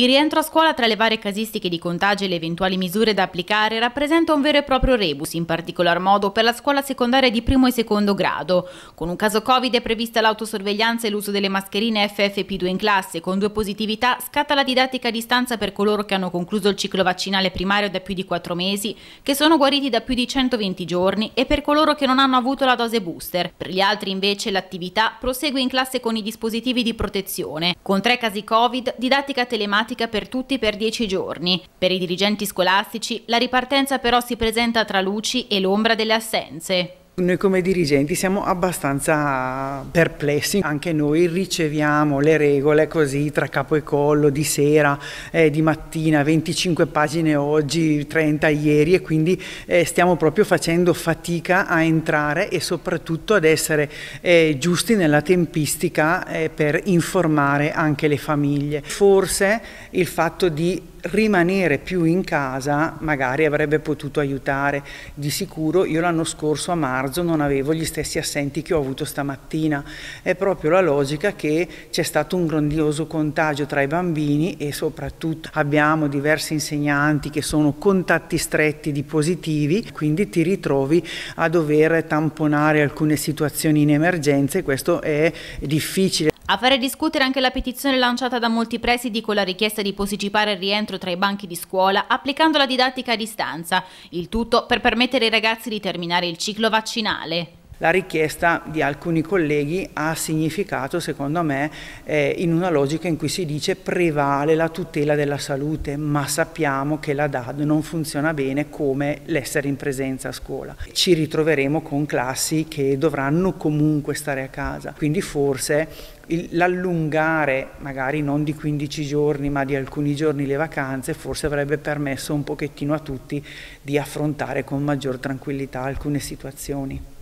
Il rientro a scuola tra le varie casistiche di contagio e le eventuali misure da applicare rappresenta un vero e proprio rebus, in particolar modo per la scuola secondaria di primo e secondo grado. Con un caso Covid è prevista l'autosorveglianza e l'uso delle mascherine FFP2 in classe. Con due positività scatta la didattica a distanza per coloro che hanno concluso il ciclo vaccinale primario da più di 4 mesi, che sono guariti da più di 120 giorni e per coloro che non hanno avuto la dose booster. Per gli altri invece l'attività prosegue in classe con i dispositivi di protezione. Con tre casi Covid, didattica telematica matematica per tutti per dieci giorni. Per i dirigenti scolastici la ripartenza però si presenta tra luci e l'ombra delle assenze. Noi come dirigenti siamo abbastanza perplessi, anche noi riceviamo le regole così tra capo e collo, di sera, eh, di mattina, 25 pagine oggi, 30 ieri e quindi eh, stiamo proprio facendo fatica a entrare e soprattutto ad essere eh, giusti nella tempistica eh, per informare anche le famiglie. Forse il fatto di rimanere più in casa magari avrebbe potuto aiutare, di sicuro io l'anno scorso a marzo marzo non avevo gli stessi assenti che ho avuto stamattina. È proprio la logica che c'è stato un grandioso contagio tra i bambini e soprattutto abbiamo diversi insegnanti che sono contatti stretti di positivi, quindi ti ritrovi a dover tamponare alcune situazioni in emergenza e questo è difficile a fare discutere anche la petizione lanciata da molti presidi con la richiesta di posticipare il rientro tra i banchi di scuola applicando la didattica a distanza, il tutto per permettere ai ragazzi di terminare il ciclo vaccinale. La richiesta di alcuni colleghi ha significato, secondo me, eh, in una logica in cui si dice prevale la tutela della salute, ma sappiamo che la DAD non funziona bene come l'essere in presenza a scuola. Ci ritroveremo con classi che dovranno comunque stare a casa, quindi forse l'allungare magari non di 15 giorni ma di alcuni giorni le vacanze forse avrebbe permesso un pochettino a tutti di affrontare con maggior tranquillità alcune situazioni.